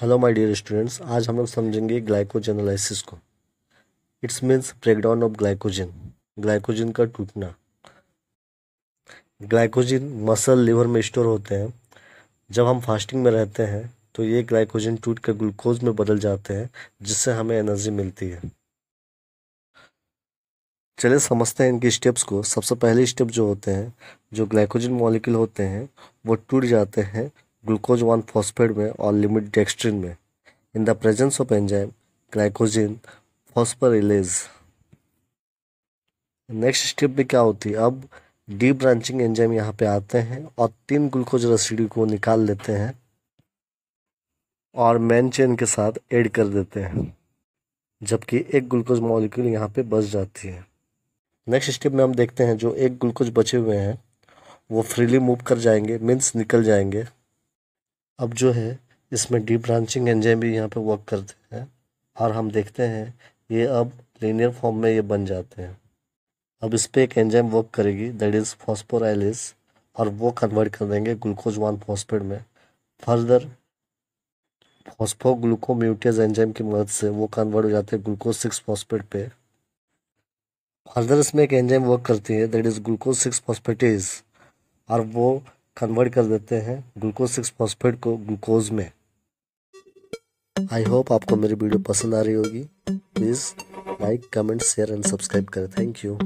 hello my dear students आज हम लोग समझेंगे ग्लाइकोजेनालिसिस को it's means breakdown of glycogen glycogen का टूटना ग्लाइकोजन मसल लिवर में स्टोर होते हैं जब हम फास्टिंग में रहते हैं तो ये ग्लाइकोजन टूट कर ग्लूकोज में बदल जाते हैं जिससे हमें एनर्जी मिलती है चलिए समझते हैं इनके स्टेप्स को सबसे पहले स्टेप जो होते हैं जो ग्लाइकोजन मॉलिक्यूल होते हैं वो टूट जाते हैं ग्लूकोज वन फॉस्फेट में और लिमिट डेक्स्ट्रिन में in the presence of enzyme glycogen phosphorylase next step में क्या होती है अब डी ब्रांचिंग एंजाइम यहाँ पे आते हैं और तीन ग्लूकोज रसीडी को निकाल लेते हैं और मैन चेन के साथ ऐड कर देते हैं जबकि एक ग्लूकोज मॉलिक्यूल यहाँ पे बच जाती है नेक्स्ट स्टेप में हम देखते हैं जो एक ग्लूकोज बचे हुए हैं वो फ्रीली मूव कर जाएंगे मीन्स निकल जाएंगे अब जो है इसमें डी ब्रांचिंग एंजाइम भी यहाँ पे वर्क करते हैं और हम देखते हैं ये अब लीनियर फॉर्म में ये बन जाते हैं अब इस पर एक एंजाइम वर्क करेगी दैट इज़ फॉस्पोराइलिस और वो कन्वर्ट कर देंगे ग्लूकोज वन फॉस्फेट में फर्दर ग्लूकोम्यूटियस एंजाइम की मदद से वो कन्वर्ट हो जाते हैं ग्लूकोज सिक्स फॉस्फेट पर फर्दर में एक एंजाइम वर्क करती है that is glucose six phosphatase और वो कन्वर्ट कर देते हैं ग्लूकोज सिक्स फॉस्फेट को ग्लूकोज में आई होप आपको मेरी वीडियो पसंद आ रही होगी please like comment share and subscribe करें थैंक यू